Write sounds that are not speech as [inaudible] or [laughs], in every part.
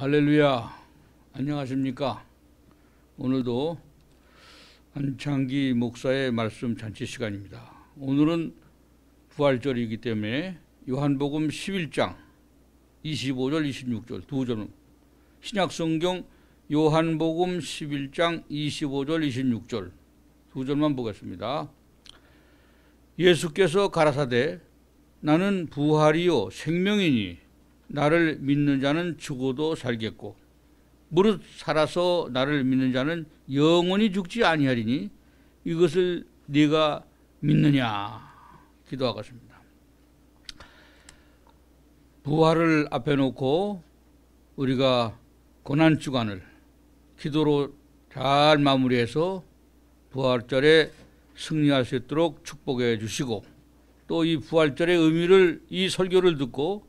할렐루야. 안녕하십니까? 오늘도 한창기 목사의 말씀 잔치 시간입니다. 오늘은 부활절이기 때문에 요한복음 11장 25절 26절 두 절은 신약 성경 요한복음 11장 25절 26절 두 절만 보겠습니다. 예수께서 가라사대 나는 부활이요 생명이니 나를 믿는 자는 죽어도 살겠고 무릇 살아서 나를 믿는 자는 영원히 죽지 아니하리니 이것을 네가 믿느냐 기도하겠습니다. 부활을 앞에 놓고 우리가 고난 주간을 기도로 잘 마무리해서 부활절에 승리할 수 있도록 축복해 주시고 또 이 부활절의 의미를 이 설교를 듣고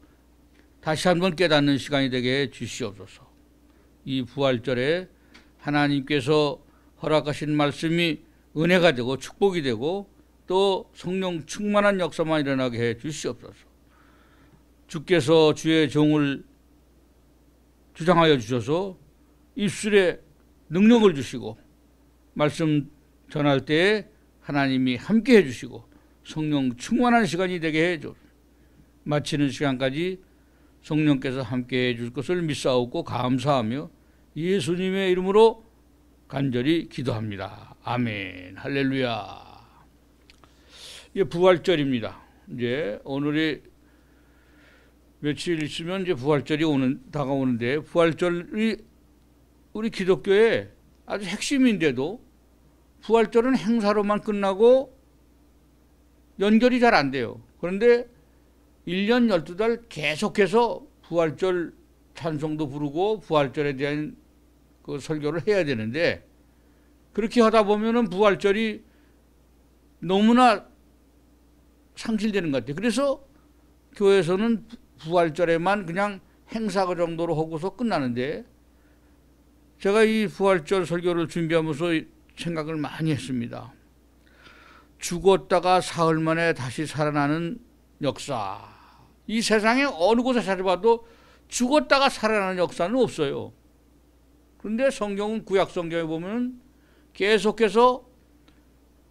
다시 한번 깨닫는 시간이 되게 주시옵소서. 이 부활절에 하나님께서 허락하신 말씀이 은혜가 되고 축복이 되고 또 성령 충만한 역사만 일어나게 해 주시옵소서. 주께서 주의 종을 주장하여 주셔서 입술에 능력을 주시고 말씀 전할 때에 하나님이 함께 해주시고 성령 충만한 시간이 되게 해줘 마치는 시간까지 성령께서 함께해 줄 것을 믿사오고 감사하며 예수님의 이름으로 간절히 기도합니다. 아멘. 할렐루야. 이제 부활절입니다. 이제 오늘이 며칠 있으면 이제 부활절이 오는 다가오는데 부활절이 우리 기독교의 아주 핵심인데도 부활절은 행사로만 끝나고 연결이 잘 안 돼요. 그런데 1년 12달 계속해서 부활절 찬송도 부르고 부활절에 대한 그 설교를 해야 되는데 그렇게 하다 보면은 부활절이 너무나 상실되는 것 같아요. 그래서 교회에서는 부활절에만 그냥 행사 그 정도로 하고서 끝나는데 제가 이 부활절 설교를 준비하면서 생각을 많이 했습니다. 죽었다가 사흘 만에 다시 살아나는 역사. 이 세상에 어느 곳에 찾아봐도 죽었다가 살아나는 역사는 없어요. 그런데 성경은 구약 성경에 보면 계속해서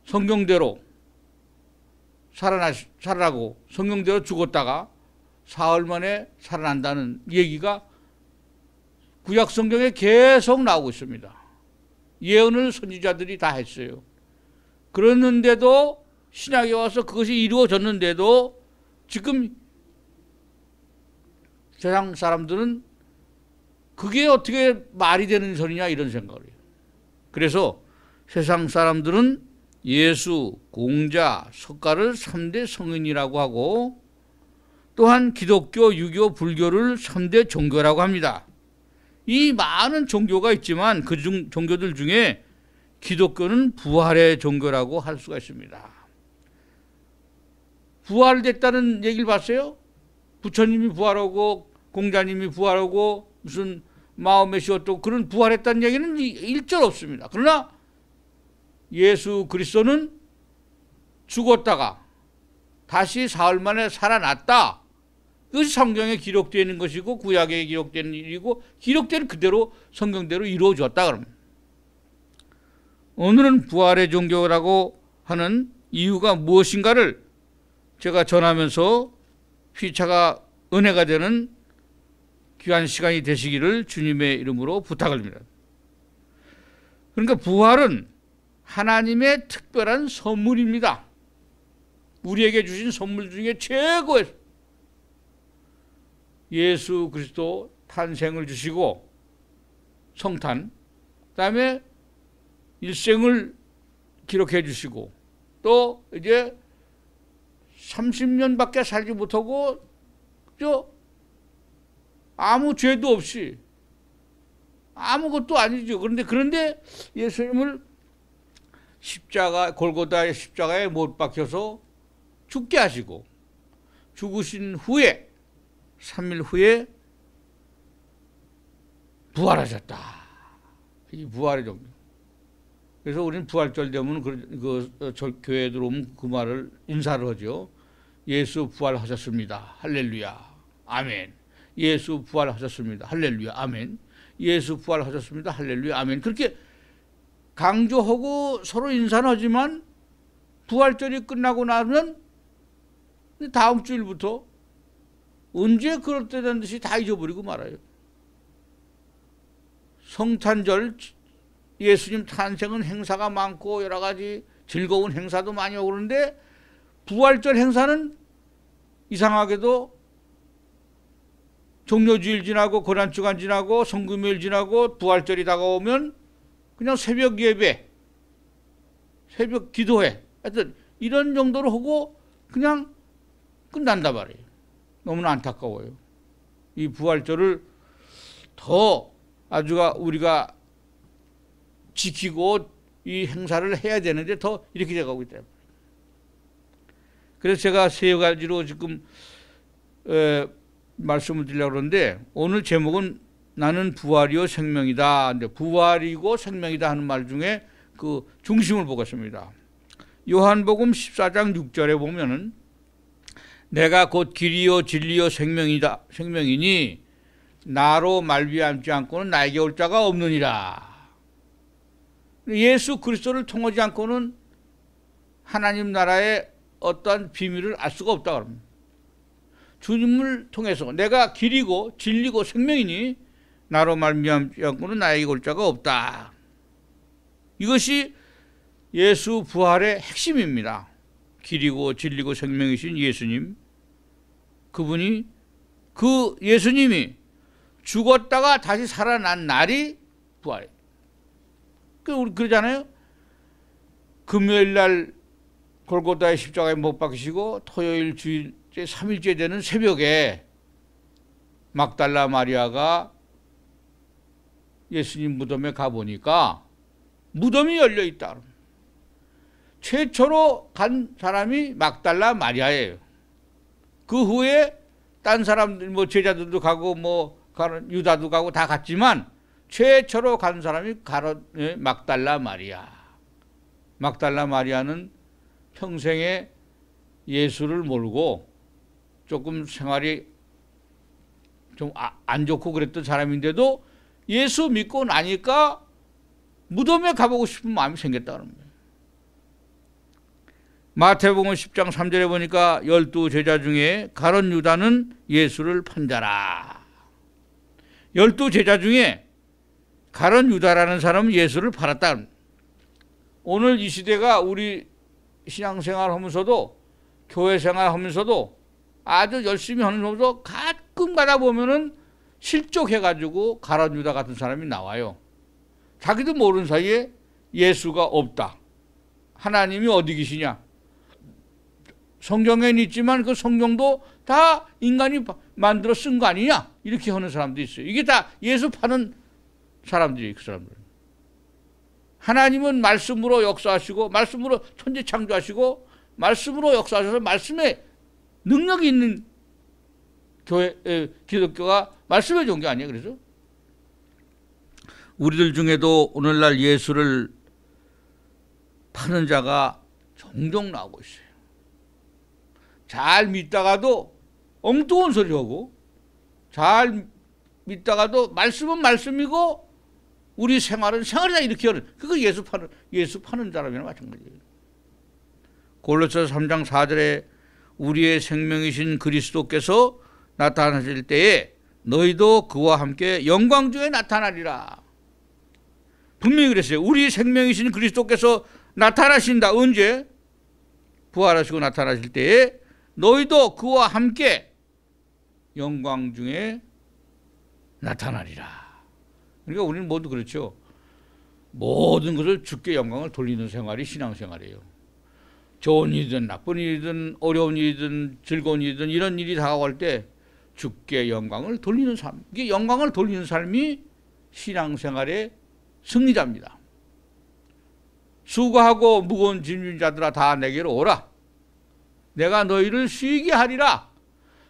성경대로 살아나, 살아나고 성경대로 죽었다가 사흘 만에 살아난다는 얘기가 구약 성경에 계속 나오고 있습니다. 예언을 선지자들이 다 했어요. 그랬는데도 신약에 와서 그것이 이루어졌는데도 지금 세상 사람들은 그게 어떻게 말이 되는 소리냐 이런 생각을 해요. 그래서 세상 사람들은 예수, 공자, 석가를 3대 성인이라고 하고 또한 기독교, 유교, 불교를 3대 종교라고 합니다. 이 많은 종교가 있지만 그 중, 종교들 중에 기독교는 부활의 종교라고 할 수가 있습니다. 부활됐다는 얘기를 봤어요? 부처님이 부활하고 공자님이 부활하고 무슨 마음의 시어도 그런 부활했다는 얘기는 일절 없습니다. 그러나 예수 그리스도는 죽었다가 다시 사흘 만에 살아났다. 그것이 성경에 기록되어 있는 것이고 구약에 기록된 일이고 기록된 그대로 성경대로 이루어졌다 그러면 오늘은 부활의 종교라고 하는 이유가 무엇인가를 제가 전하면서 휘차가 은혜가 되는 귀한 시간이 되시기를 주님의 이름으로 부탁합니다. 그러니까 부활은 하나님의 특별한 선물입니다. 우리에게 주신 선물 중에 최고의 예수 그리스도 탄생을 주시고 성탄, 그다음에 일생을 기록해 주시고 또 이제 30년밖에 살지 못하고 아무 죄도 없이 아무것도 아니죠. 그런데 그런데 예수님을 십자가 골고다의 십자가에 못 박혀서 죽게 하시고 죽으신 후에 3일 후에 부활하셨다. 이 부활의 종류. 그래서 우리는 부활절 되면 그, 그 어, 절, 교회에 들어오면 그 말을 인사를 하죠. 예수 부활하셨습니다. 할렐루야. 아멘. 예수 부활하셨습니다. 할렐루야. 아멘. 예수 부활하셨습니다. 할렐루야. 아멘. 그렇게 강조하고 서로 인사는 하지만 부활절이 끝나고 나면 다음 주일부터 언제 그럴 때라는 듯이 다 잊어버리고 말아요. 성탄절 예수님 탄생은 행사가 많고 여러 가지 즐거운 행사도 많이 오는데 부활절 행사는 이상하게도 종료주일 지나고 고난주간 지나고 성금요일 지나고 부활절이 다가오면 그냥 새벽 예배, 새벽 기도회 하여튼 이런 정도로 하고 그냥 끝난다 말이에요. 너무나 안타까워요. 이 부활절을 더아주 우리가 지키고 이 행사를 해야 되는데 더 이렇게 돼가고 있다. 그래서 제가 세 가지로 지금 에, 말씀을 드리려고 그러는데 오늘 제목은 나는 부활이요 생명이다. 근데 부활이고 생명이다 하는 말 중에 그 중심을 보겠습니다. 요한복음 14장 6절에 보면은 내가 곧 길이요 진리요 생명이다 생명이니 나로 말미암지 않고는 나에게 올 자가 없느니라. 예수 그리스도를 통하지 않고는 하나님 나라의 어떠한 비밀을 알 수가 없다 그럽니다. 주님을 통해서 내가 길이고 진리고 생명이니 나로 말미암고는 나에게 자가 없다. 이것이 예수 부활의 핵심입니다. 길이고 진리고 생명이신 예수님. 그분이 그 예수님이 죽었다가 다시 살아난 날이 부활. 그 우리 그러잖아요. 금요일 날 골고다의 십자가에 못 박히시고 토요일 주일 제 3일째 되는 새벽에 막달라 마리아가 예수님 무덤에 가보니까 무덤이 열려 있다. 최초로 간 사람이 막달라 마리아예요. 그 후에 딴 사람들, 뭐 제자들도 가고 뭐 가는 유다도 가고 다 갔지만 최초로 간 사람이 가로 예, 막달라 마리아. 막달라 마리아는 평생에 예수를 모르고 조금 생활이 좀안 아, 좋고 그랬던 사람인데도 예수 믿고 나니까 무덤에 가보고 싶은 마음이 생겼다는 거예요. 마태복음 10장 3절에 보니까 열두 제자 중에 가론 유다는 예수를 판자라. 열두 제자 중에 가론 유다라는 사람은 예수를 팔았다. 오늘 이 시대가 우리 신앙생활 하면서도 교회 생활 하면서도 아주 열심히 하는 면서 가끔 가다 보면은 실족해가지고 가라주다 같은 사람이 나와요. 자기도 모르는 사이에 예수가 없다. 하나님이 어디 계시냐? 성경에는 있지만 그 성경도 다 인간이 만들어 쓴 거 아니냐? 이렇게 하는 사람도 있어요. 이게 다 예수 파는 사람들이 에요그 사람들. 하나님은 말씀으로 역사하시고 말씀으로 천지 창조하시고 말씀으로 역사하셔서 말씀에 능력이 있는 교회 에, 기독교가 말씀해 준 게 아니에요. 그래서 우리들 중에도 오늘날 예수를 파는 자가 종종 나오고 있어요. 잘 믿다가도 엉뚱한 소리 하고 잘 믿다가도 말씀은 말씀이고 우리 생활은 생활이다 이렇게 하는 그거 예수 파는 예수 파는 사람이 마찬가지예요. 골로새 3장 4절에 우리의 생명이신 그리스도께서 나타나실 때에 너희도 그와 함께 영광주에 나타나리라. 분명히 그랬어요. 우리 생명이신 그리스도께서 나타나신다. 언제? 부활하시고 나타나실 때에 너희도 그와 함께 영광 중에 나타나리라. 그러니까 우리는 모두 그렇죠. 모든 것을 주께 영광을 돌리는 생활이 신앙생활이에요. 좋은 일이든 나쁜 일이든 어려운 일이든 즐거운 일이든 이런 일이 다가올 때 죽게 영광을 돌리는 삶. 이게 영광을 돌리는 삶이 신앙생활의 승리자입니다. 수고하고 무거운 짐진 자들아 다 내게로 오라. 내가 너희를 쉬게 하리라.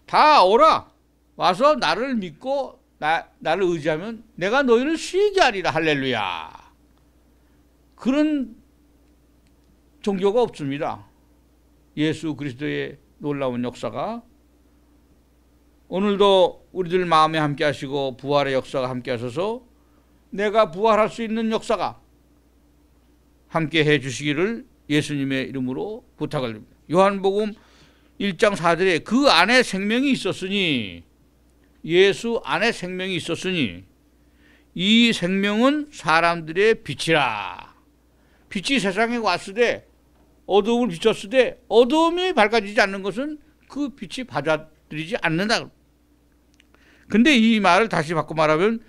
다 오라. 와서 나를 믿고 나, 나를 의지하면 내가 너희를 쉬게 하리라. 할렐루야. 그런 종교가 없습니다. 예수 그리스도의 놀라운 역사가 오늘도 우리들 마음에 함께 하시고 부활의 역사가 함께 하셔서 내가 부활할 수 있는 역사가 함께 해 주시기를 예수님의 이름으로 부탁을 드립니다. 요한복음 1장 4절에 그 안에 생명이 있었으니 예수 안에 생명이 있었으니 이 생명은 사람들의 빛이라 빛이 세상에 왔으되 어둠을비쳤을때어둠이 밝아지지 않는 것은 그 빛이 받아들이지 않는다. 근데 이 말을 다시 바꿔 말하면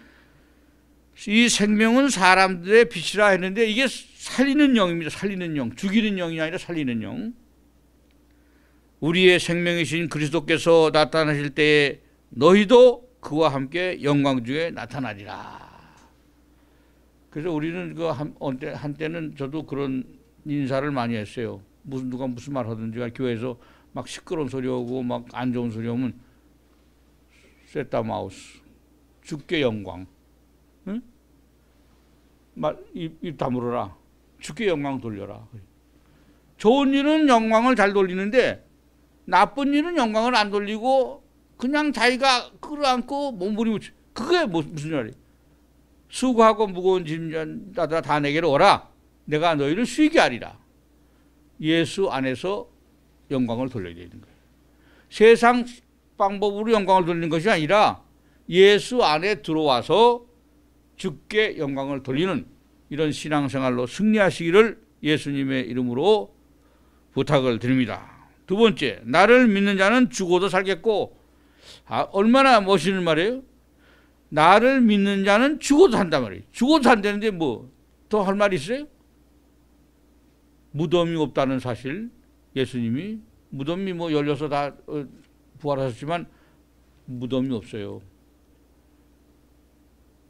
이 생명은 사람들의 빛이라 했는데 이게 살리는 영입니다. 살리는 영. 죽이는 영이 아니라 살리는 영. 우리의 생명이신 그리스도께서 나타나실 때에 너희도 그와 함께 영광 중에 나타나리라. 그래서 우리는 그 한때는 저도 그런 인사를 많이 했어요. 무슨 누가 무슨 말 하든지가 교회에서 막 시끄러운 소리 오고 막 안 좋은 소리 오면 셋다 마우스 죽게 영광 응? 입, 입 다물어라 죽게 영광 돌려라 좋은 일은 영광을 잘 돌리는데 나쁜 일은 영광을 안 돌리고 그냥 자기가 끌어안고 몸부림을 그게 뭐, 무슨 말이에요 수고하고 무거운 짐 나더라 다 내게로 오라 내가 너희를 쉬게 하리라. 예수 안에서 영광을 돌려야 되는 거예요. 세상 방법으로 영광을 돌리는 것이 아니라 예수 안에 들어와서 죽게 영광을 돌리는 이런 신앙생활로 승리하시기를 예수님의 이름으로 부탁을 드립니다. 두 번째, 나를 믿는 자는 죽어도 살겠고, 아, 얼마나 멋있는 말이에요? 나를 믿는 자는 죽어도 산단 말이에요. 죽어도 산다는데 뭐, 더 할말이 있어요? 무덤이 없다는 사실 예수님이 무덤이 뭐 열려서 다 어, 부활하셨지만 무덤이 없어요.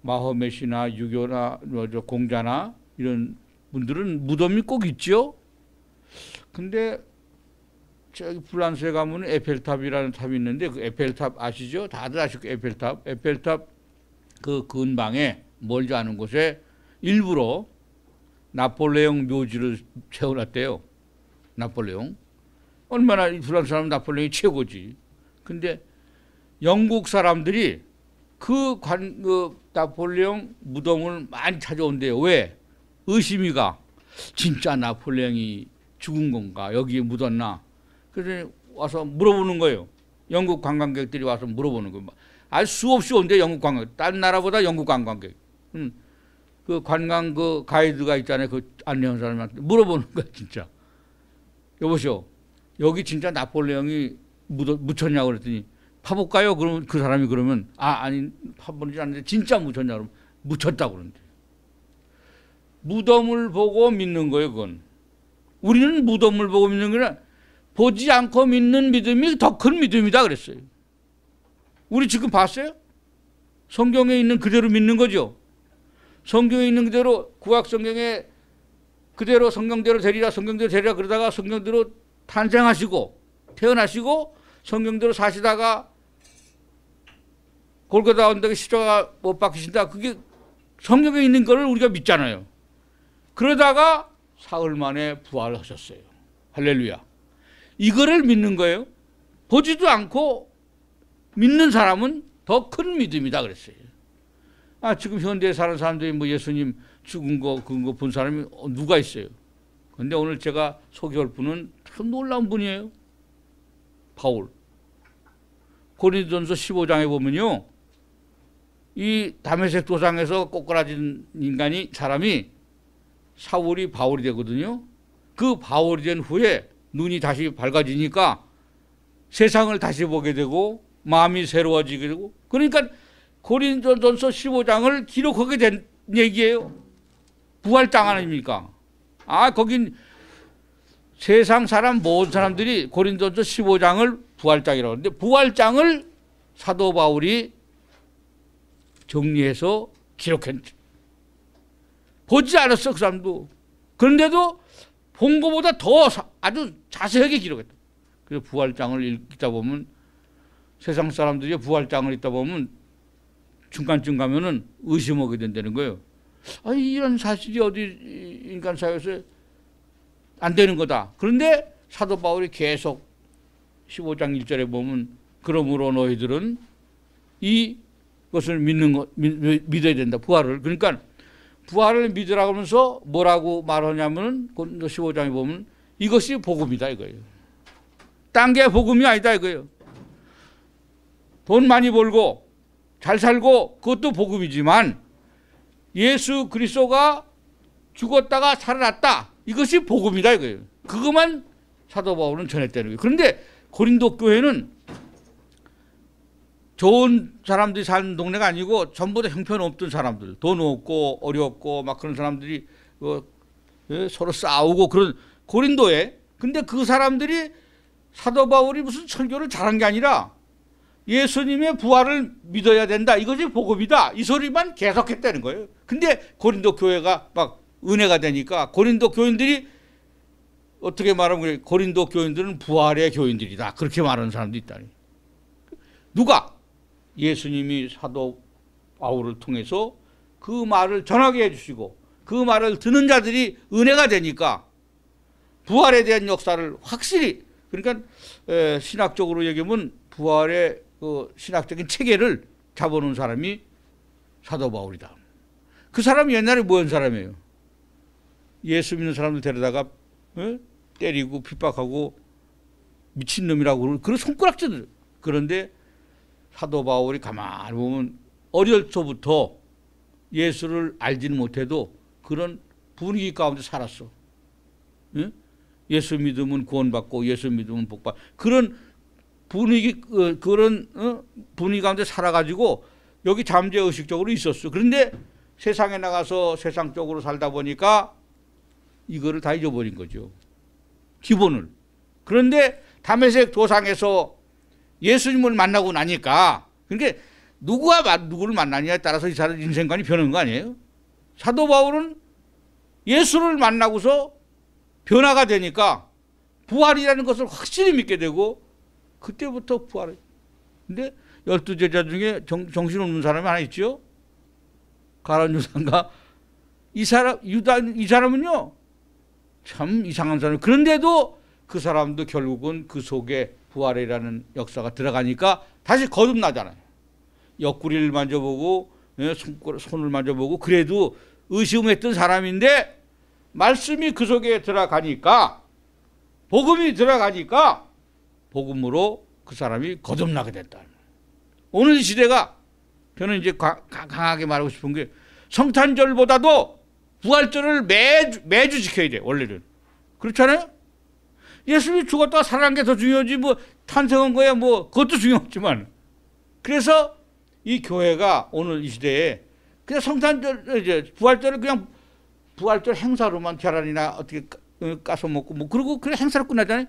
마호메시나 유교나 뭐 공자나 이런 분들은 무덤이 꼭 있죠. 근데 저기 프랑스에 가면 에펠탑이라는 탑이 있는데 그 에펠탑 아시죠? 다들 아시고 에펠탑. 에펠탑 그 근방에 멀지 않은 곳에 일부러 나폴레옹 묘지를 세워놨대요. 나폴레옹. 얼마나 이슬람 사람 나폴레옹이 최고지. 근데 영국 사람들이 그 관, 그 나폴레옹 무덤을 많이 찾아온대요. 왜? 의심이가. 진짜 나폴레옹이 죽은 건가? 여기에 묻었나? 그래서 와서 물어보는 거예요. 영국 관광객들이 와서 물어보는 거예요. 아 수없이 온대 영국 관광. 딴 나라보다 영국 관광객. 응. 음. 그 관광 그 가이드가 있잖아요. 그안내하 사람한테 물어보는 거야, 진짜. 여보시오. 여기 진짜 나폴레옹이 묻어, 묻혔냐고 그랬더니 파볼까요? 그러면 그 사람이 그러면 아, 아니, 파보지 않는데 진짜 묻혔냐 그러면 묻혔다고 그러는데. 무덤을 보고 믿는 거예요, 그건. 우리는 무덤을 보고 믿는 거는 보지 않고 믿는 믿음이 더 큰 믿음이다 그랬어요. 우리 지금 봤어요? 성경에 있는 그대로 믿는 거죠. 성경에 있는 그대로 구약 성경에 그대로 성경대로 되리라 성경대로 되리라 그러다가 성경대로 탄생하시고 태어나시고 성경대로 사시다가 골고다 언덕에 십자가 못 박히신다. 그게 성경에 있는 것을 우리가 믿잖아요. 그러다가 사흘 만에 부활하셨어요. 할렐루야. 이거를 믿는 거예요. 보지도 않고 믿는 사람은 더 큰 믿음이다 그랬어요. 아, 지금 현대에 사는 사람들이 뭐 예수님 죽은 거, 그런 거 본 사람이 누가 있어요. 근데 오늘 제가 소개할 분은 참 놀라운 분이에요. 바울. 고린도전서 15장에 보면요. 이 담에색 도상에서 꼬꾸라진 인간이 사람이 사울이 바울이 되거든요. 그 바울이 된 후에 눈이 다시 밝아지니까 세상을 다시 보게 되고 마음이 새로워지게 되고 그러니까 고린도전서 15장을 기록하게 된 얘기예요. 부활장 아닙니까? 아, 거긴 세상 사람 모든 사람들이 고린도전서 15장을 부활장이라고 하는데 부활장을 사도 바울이 정리해서 기록했는 보지 않았어 그 사람도 그런데도 본 거보다 더 아주 자세하게 기록했다 그래서 부활장을 읽다 보면 세상 사람들이 부활장을 읽다 보면 중간쯤 가면은 의심하게 된다는 거예요. 아, 이런 사실이 어디 인간 사회에서 안 되는 거다. 그런데 사도 바울이 계속 15장 1절에 보면 그러므로 너희들은 이것을 믿는 거, 믿, 어야 된다. 부활을. 그러니까 부활을 믿으라고 하면서 뭐라고 말하냐면은 15장에 보면 이것이 복음이다 이거예요. 딴 게 복음이 아니다 이거예요. 돈 많이 벌고 잘 살고 그것도 복음이지만 예수 그리스도가 죽었다가 살아났다. 이것이 복음이다 이거예요. 그것만 사도 바울은 전했다는 거예요. 그런데 고린도 교회는 좋은 사람들이 사는 동네가 아니고 전부 다 형편없던 사람들, 돈 없고 어렵고 막 그런 사람들이 어, 예, 서로 싸우고 그런 고린도에 근데 그 사람들이 사도 바울이 무슨 설교를 잘한 게 아니라 예수님의 부활을 믿어야 된다. 이것이 복음이다. 이 소리만 계속했다는 거예요. 근데 고린도 교회가 막 은혜가 되니까 고린도 교인들이 어떻게 말하면 고린도 교인들은 부활의 교인들이다. 그렇게 말하는 사람도 있다니. 누가 예수님이 사도 바울을 통해서 그 말을 전하게 해주시고 그 말을 듣는 자들이 은혜가 되니까 부활에 대한 역사를 확실히 그러니까 신학적으로 얘기하면 부활의 그 신학적인 체계를 잡아놓은 사람이 사도 바울이다. 그 사람이 옛날에 뭐였 사람이에요? 예수 믿는 사람들 데려다가 어? 때리고 핍박하고 미친놈이라고 그러는 그런 손가락질 그런데 사도 바울이 가만히 보면 어릴 때부터 예수를 알지는 못해도 그런 분위기 가운데 살았어. 예? 예수 믿으면 구원받고 예수 믿으면 복받 그런 분위기 어, 그런 어? 분위기 가운데 살아가지고 여기 잠재 의식적으로 있었어. 그런데 세상에 나가서 세상 쪽으로 살다 보니까 이거를 다 잊어버린 거죠. 기본을. 그런데 담에색 도상에서 예수님을 만나고 나니까 그러니까 누구와 누구를 만나냐에 따라서 이 사람 인생관이 변하는 거 아니에요? 사도 바울은 예수를 만나고서 변화가 되니까 부활이라는 것을 확실히 믿게 되고 그때부터 부활해. 근데 열두 제자 중에 정, 정신없는 사람이 하나 있죠. 가론 유산가. 이 사람, 유다, 이 사람은요. 참 이상한 사람. 그런데도 그 사람도 결국은 그 속에 부활이라는 역사가 들어가니까 다시 거듭나잖아요. 옆구리를 만져보고 예, 손을 만져보고 그래도 의심했던 사람인데 말씀이 그 속에 들어가니까 복음이 들어가니까 복음으로 그 사람이 거듭나게 됐다. 오늘 시대가 저는 이제 강하게 말하고 싶은 게 성탄절보다도 부활절을 매주, 매주 지켜야 돼 원래는 그렇잖아요? 예수님이 죽었다가 살아난 게 더 중요하지 뭐 탄생한 거야 뭐 그것도 중요하지만 그래서 이 교회가 오늘 이 시대에 그냥 성탄절 이제 부활절을 그냥 부활절 행사로만 계란이나 어떻게 어, 까서 먹고 뭐 그러고 그래 행사로 끝나잖아요.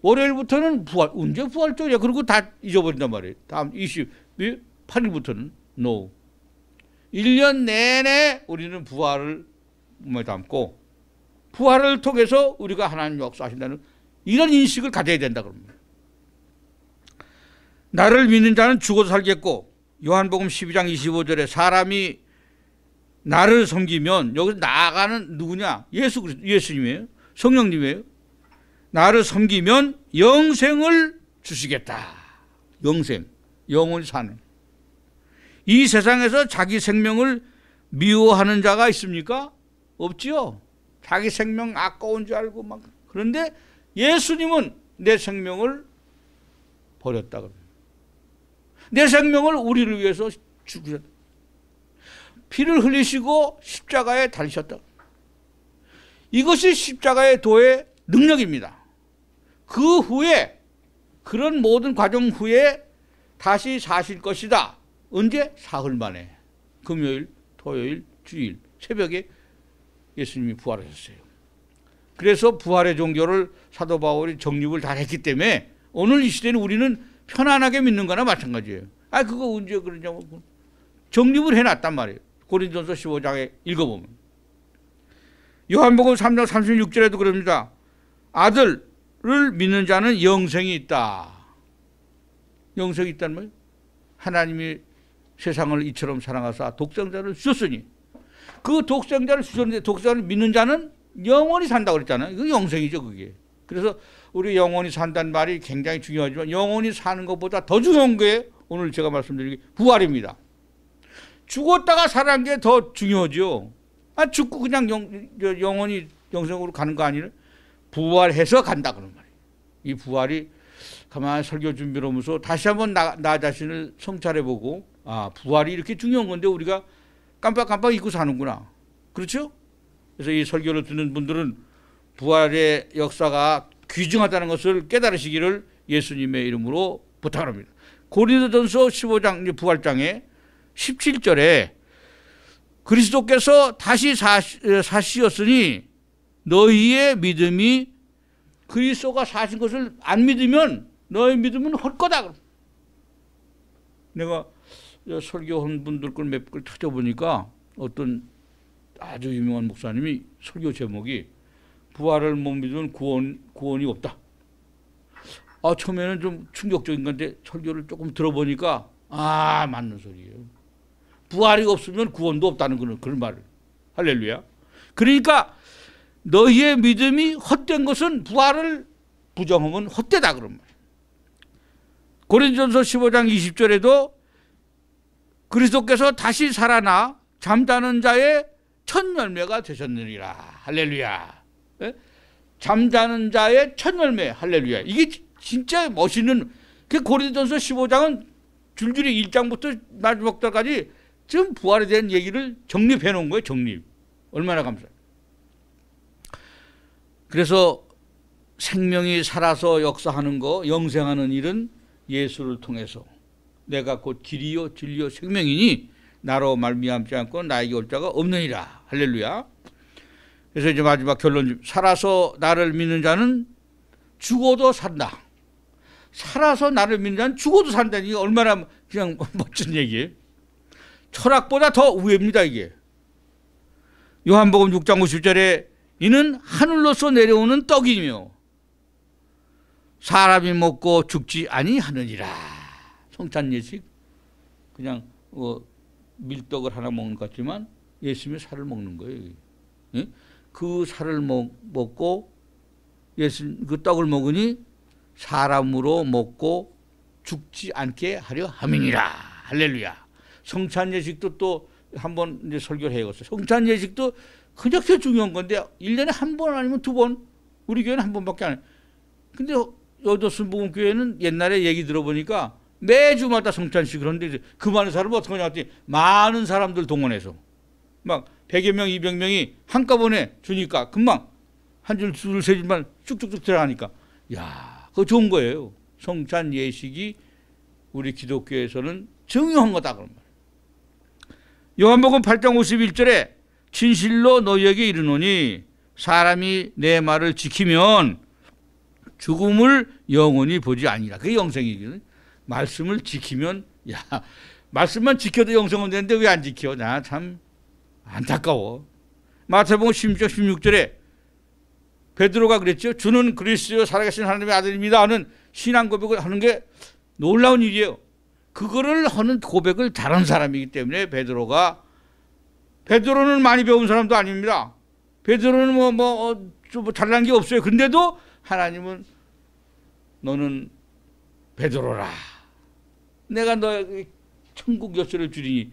월요일부터는 부활, 언제 부활절이야? 그리고 다 잊어버린단 말이에요. 다음 28일부터는 no. 1년 내내 우리는 부활을 몸에 담고 부활을 통해서 우리가 하나님 역사하신다는 이런 인식을 가져야 된다 그럽니다. 나를 믿는 자는 죽어도 살겠고 요한복음 12장 25절에 사람이 나를 섬기면 여기서 나가는 누구냐? 예수 그리스도 예수님이에요. 성령님이에요. 나를 섬기면 영생을 주시겠다. 영생, 영원 사는. 이 세상에서 자기 생명을 미워하는 자가 있습니까? 없지요. 자기 생명 아까운 줄 알고 막 그런데 예수님은 내 생명을 버렸다 내 생명을 우리를 위해서 죽으셨다. 피를 흘리시고 십자가에 달리셨다. 이것이 십자가의 도의 능력입니다. 그 후에 그런 모든 과정 후에 다시 사실 것이다. 언제? 사흘 만에. 금요일, 토요일, 주일 새벽에 예수님이 부활하셨어요. 그래서 부활의 종교를 사도 바울이 정립을 다 했기 때문에 오늘 이 시대는 우리는 편안하게 믿는 거나 마찬가지예요. 아 그거 언제 그러냐고 정립을 해놨단 말이에요. 고린도서 15장에 읽어보면 요한복음 3장 36절에도 그럽니다. 아들 그리를 믿는 자는 영생이 있다. 영생이 있다는 말이에요. 하나님이 세상을 이처럼 사랑하사 독생자를 주셨으니 그 독생자를 주셨는데 독생자를 믿는 자는 영원히 산다고 그랬잖아요. 그 영생이죠, 그게. 그래서 우리 영원히 산다는 말이 굉장히 중요하지만 영원히 사는 것보다 더 중요한 게 오늘 제가 말씀드린 게 부활입니다. 죽었다가 살아난 게더 중요하죠. 아, 죽고 그냥 영, 영원히 영생으로 가는 거 아니에요? 부활해서 간다 그런 말이에요. 이 부활이 가만 설교 준비를 하면서 다시 한번 나, 나 자신을 성찰해보고 아 부활이 이렇게 중요한 건데 우리가 깜빡깜빡 잊고 사는구나. 그렇죠? 그래서 이 설교를 듣는 분들은 부활의 역사가 귀중하다는 것을 깨달으시기를 예수님의 이름으로 부탁합니다. 고린도전서 15장 부활장에 17절에 그리스도께서 다시 사시, 사시였으니 너희의 믿음이 그리스도가 사신 것을 안 믿으면 너희 믿음은 헛거다. 내가 설교한 분들 걸몇걸 찾아보니까 어떤 아주 유명한 목사님이 설교 제목이 부활을 못 믿으면 구원, 구원이 없다. 아, 처음에는 좀 충격적인 건데 설교를 조금 들어보니까 아, 맞는 소리예요. 부활이 없으면 구원도 없다는 그런, 그런 말을. 할렐루야. 그러니까 너희의 믿음이 헛된 것은 부활을 부정하면 헛되다 그런 말. 고린전서 15장 20절에도 그리스도께서 다시 살아나 잠자는 자의 첫 열매가 되셨느니라 할렐루야. 예? 잠자는 자의 첫 열매 할렐루야. 이게 진짜 멋있는 그 고린전서 15장은 줄줄이 1장부터 마지막 까지 지금 부활에 대한 얘기를 정립해 놓은 거예요. 정립. 얼마나 감사해요. 그래서 생명이 살아서 역사하는 거, 영생하는 일은 예수를 통해서 내가 곧 길이요 진리요 생명이니 나로 말미암지 않고 나에게 올 자가 없느니라. 할렐루야. 그래서 이제 마지막 결론 살아서 나를 믿는 자는 죽어도 산다. 살아서 나를 믿는 자는 죽어도 산다. 이게 얼마나 그냥 [laughs] 멋진 얘기예요. 철학보다 더 우회입니다, 이게. 요한복음 6장 50절에 이는 하늘로서 내려오는 떡이며 사람이 먹고 죽지 아니하느니라. 성찬 예식 그냥 뭐 밀떡을 하나 먹는 것 같지만 예수님의 살을 먹는 거예요. 예? 그 살을 먹, 먹고 예수 님그 떡을 먹으니 사람으로 먹고 죽지 않게 하려 함이니라. 할렐루야. 성찬 예식도 또 한번 이제 설교를 해요 성찬 예식도 그렇게 중요한 건데 1년에 한 번 아니면 두 번 우리 교회는 한 번밖에 안 해. 근데 여도순복음 교회는 옛날에 얘기 들어보니까 매주마다 성찬식 그런데 그 많은 사람을 어떻게 하냐 했더니 많은 사람들 동원해서 막 100여 명, 200명이 한꺼번에 주니까 금방 한 줄, 두 줄, 세 줄만 쭉쭉쭉 들어가니까 야, 그거 좋은 거예요. 성찬 예식이 우리 기독교에서는 중요한 거다 그런 말. 이에 요한복음 8장 51절에 진실로 너희에게 이르노니 사람이 내 말을 지키면 죽음을 영원히 보지 아니라 그게 영생이거든 말씀을 지키면 야 말씀만 지켜도 영생은 되는데 왜 안 지켜 나 참 안타까워 마태복음 1 6 16절에 베드로가 그랬죠 주는 그리스도 살아계신 하나님의 아들입니다 하는 신앙 고백을 하는 게 놀라운 일이에요 그거를 하는 고백을 다른 사람이기 때문에 베드로가 베드로는 많이 배운 사람도 아닙니다. 베드로는 뭐, 뭐, 어, 뭐 잘난 게 없어요. 근데도 하나님은 너는 베드로라. 내가 너 천국 열쇠를 주리니.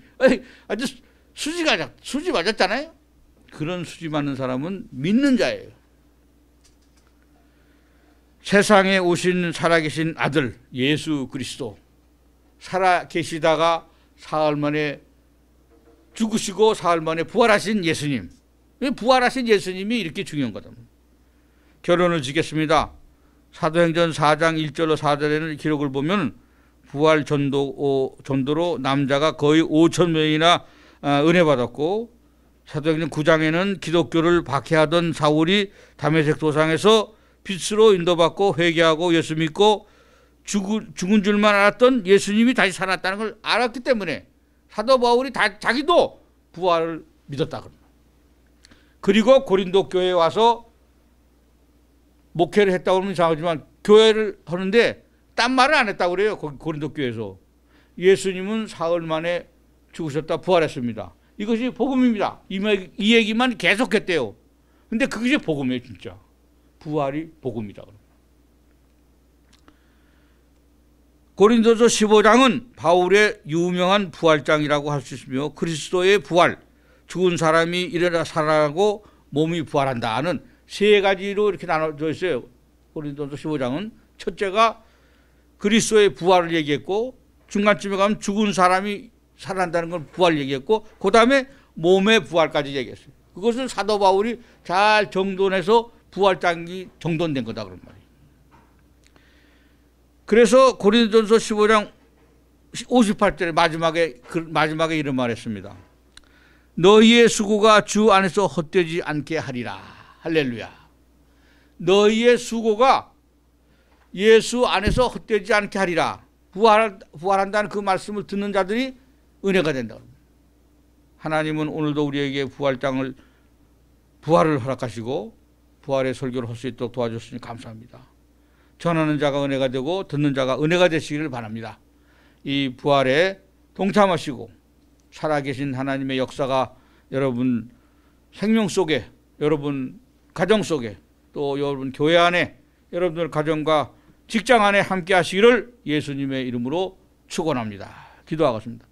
아주 수지 가자, 수지 맞았잖아요. 그런 수지 맞는 사람은 믿는 자예요. 세상에 오신 살아계신 아들 예수 그리스도 살아계시다가 사흘 만에 죽으시고 사흘 만에 부활하신 예수님. 부활하신 예수님이 이렇게 중요한 거다. 결론을 지겠습니다. 사도행전 4장 1절로 4절에는 기록을 보면 부활 전도, 어, 전도로 남자가 거의 5천 명이나 아, 은혜 받았고 사도행전 9장에는 기독교를 박해하던 사울이 담에색 도상에서 빛으로 인도받고 회개하고 예수 믿고 죽은 줄만 알았던 예수님이 다시 살았다는 걸 알았기 때문에 사도 바울이 다, 자기도 부활을 믿었다 그럽니 그리고 고린도 교회에 와서 목회를 했다고 하면 이상하지만 교회를 하는데 딴 말을 안 했다고 그래요. 거기 고린도 교회에서. 예수님은 사흘 만에 죽으셨다 부활했습니다. 이것이 복음입니다. 이, 이 얘기만 계속했대요. 근데 그것이 복음이에요, 진짜. 부활이 복음이다. 고린도서 15장은 바울의 유명한 부활장이라고 할 수 있으며 그리스도의 부활, 죽은 사람이 일어나 살아나고 몸이 부활한다 하는 세 가지로 이렇게 나눠져 있어요. 고린도서 15장은 첫째가 그리스도의 부활을 얘기했고 중간쯤에 가면 죽은 사람이 살아난다는 걸 부활 얘기했고 그 다음에 몸의 부활까지 얘기했어요. 그것은 사도 바울이 잘 정돈해서 부활장이 정돈된 거다 그런 말이에요. 그래서 고린도전서 15장 5 8절 마지막에 그 마지막에 이런 말했습니다. 너희의 수고가 주 안에서 헛되지 않게 하리라. 할렐루야. 너희의 수고가 예수 안에서 헛되지 않게 하리라. 부활, 부활한다는 그 말씀을 듣는 자들이 은혜가 된다. 하나님은 오늘도 우리에게 부활장을 부활을 허락하시고 부활의 설교를 할 수 있도록 도와주셨으니 감사합니다. 전하는 자가 은혜가 되고 듣는 자가 은혜가 되시기를 바랍니다. 이 부활에 동참하시고 살아계신 하나님의 역사가 여러분 생명 속에 여러분 가정 속에 또 여러분 교회 안에 여러분들 가정과 직장 안에 함께 하시기를 예수님의 이름으로 축원합니다. 기도하겠습니다.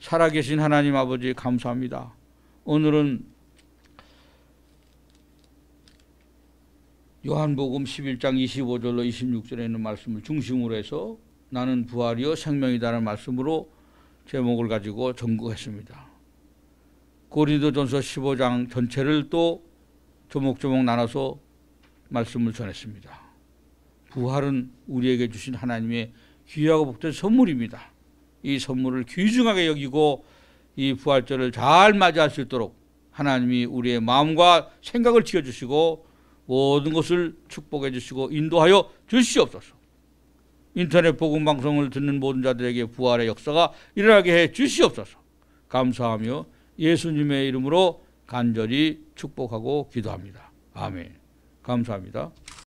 살아계신 하나님 아버지 감사합니다. 오늘은 요한복음 11장 25절로 26절에 있는 말씀을 중심으로 해서 나는 부활이요 생명이다라는 말씀으로 제목을 가지고 전국했습니다 고린도전서 15장 전체를 또 조목조목 나눠서 말씀을 전했습니다. 부활은 우리에게 주신 하나님의 귀하고 복된 선물입니다. 이 선물을 귀중하게 여기고 이 부활절을 잘 맞이할 수 있도록 하나님이 우리의 마음과 생각을 지어주시고 모든 것을 축복해 주시고 인도하여 주시옵소서. 인터넷 복음 방송을 듣는 모든 자들에게 부활의 역사가 일어나게 해 주시옵소서. 감사하며 예수님의 이름으로 간절히 축복하고 기도합니다. 아멘. 감사합니다.